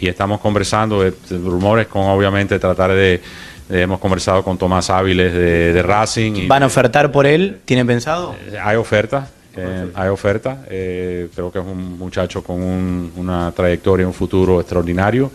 y estamos conversando rumores con obviamente tratar de, hemos conversado con Tomás Áviles de, Racing. ¿Van a ofertar por él? ¿Tienen pensado? Hay eh, ofertas, hay oferta, eh, eh, creo que es un muchacho con una trayectoria, un futuro extraordinario,